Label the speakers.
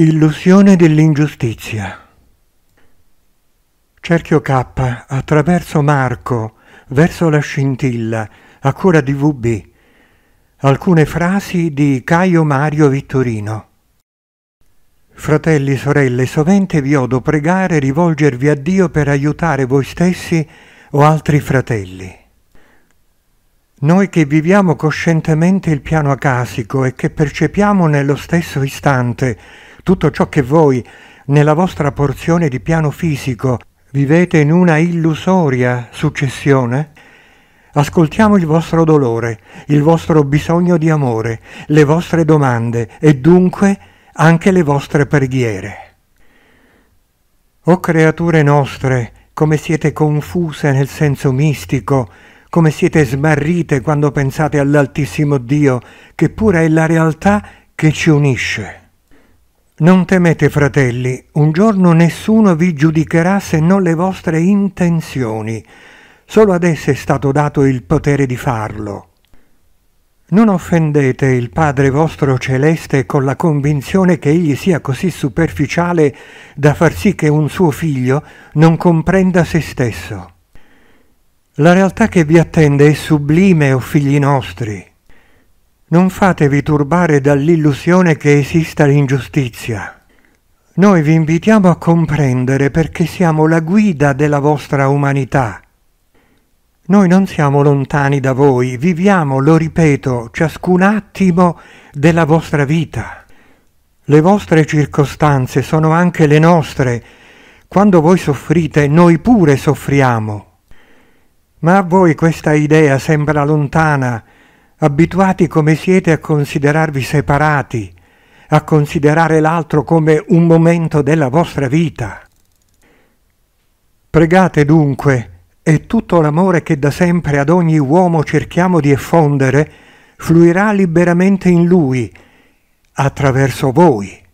Speaker 1: Illusione dell'ingiustizia. Cerchio K attraverso Marco verso la scintilla a cura di VB. Alcune frasi di Caio Mario Vittorino. Fratelli, sorelle, sovente vi odo pregare e rivolgervi a Dio per aiutare voi stessi o altri fratelli. Noi che viviamo coscientemente il piano acasico e che percepiamo nello stesso istante tutto ciò che voi, nella vostra porzione di piano fisico, vivete in una illusoria successione? Ascoltiamo il vostro dolore, il vostro bisogno di amore, le vostre domande e dunque anche le vostre preghiere. O creature nostre, come siete confuse nel senso mistico, come siete smarrite quando pensate all'Altissimo Dio, che pure è la realtà che ci unisce. Non temete, fratelli, un giorno nessuno vi giudicherà se non le vostre intenzioni. Solo ad esse è stato dato il potere di farlo. Non offendete il Padre vostro celeste con la convinzione che egli sia così superficiale da far sì che un suo figlio non comprenda se stesso. La realtà che vi attende è sublime, o figli nostri. Non fatevi turbare dall'illusione che esista l'ingiustizia. Noi vi invitiamo a comprendere perché siamo la guida della vostra umanità. Noi non siamo lontani da voi, viviamo, lo ripeto, ciascun attimo della vostra vita. Le vostre circostanze sono anche le nostre. Quando voi soffrite, noi pure soffriamo. Ma a voi questa idea sembra lontana, abituati come siete a considerarvi separati, a considerare l'altro come un momento della vostra vita. Pregate dunque e tutto l'amore che da sempre ad ogni uomo cerchiamo di effondere fluirà liberamente in lui, attraverso voi.